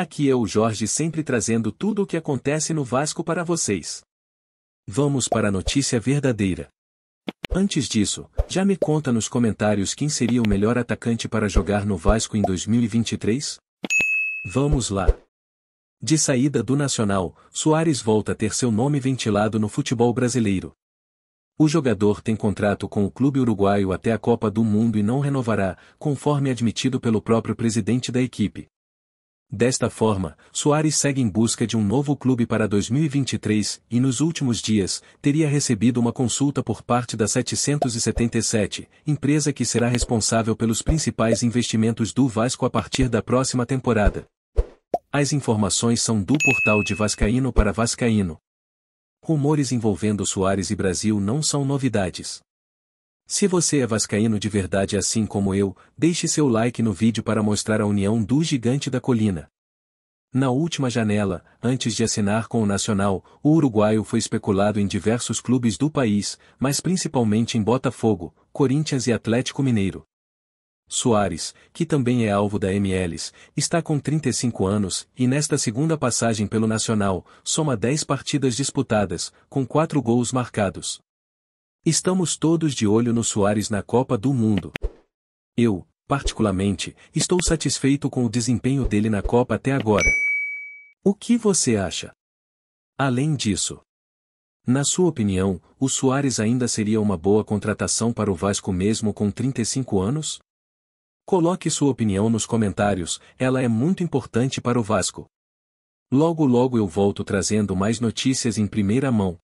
Aqui é o Jorge sempre trazendo tudo o que acontece no Vasco para vocês. Vamos para a notícia verdadeira. Antes disso, já me conta nos comentários quem seria o melhor atacante para jogar no Vasco em 2023? Vamos lá. De saída do Nacional, Soares volta a ter seu nome ventilado no futebol brasileiro. O jogador tem contrato com o clube uruguaio até a Copa do Mundo e não renovará, conforme admitido pelo próprio presidente da equipe. Desta forma, Soares segue em busca de um novo clube para 2023 e nos últimos dias teria recebido uma consulta por parte da 777, empresa que será responsável pelos principais investimentos do Vasco a partir da próxima temporada. As informações são do portal de Vascaíno para Vascaíno. Rumores envolvendo Soares e Brasil não são novidades. Se você é vascaíno de verdade assim como eu, deixe seu like no vídeo para mostrar a união do gigante da colina. Na última janela, antes de assinar com o Nacional, o uruguaio foi especulado em diversos clubes do país, mas principalmente em Botafogo, Corinthians e Atlético Mineiro. Soares, que também é alvo da MLS, está com 35 anos e nesta segunda passagem pelo Nacional, soma 10 partidas disputadas, com 4 gols marcados. Estamos todos de olho no Soares na Copa do Mundo. Eu, particularmente, estou satisfeito com o desempenho dele na Copa até agora. O que você acha? Além disso, na sua opinião, o Soares ainda seria uma boa contratação para o Vasco mesmo com 35 anos? Coloque sua opinião nos comentários, ela é muito importante para o Vasco. Logo logo eu volto trazendo mais notícias em primeira mão.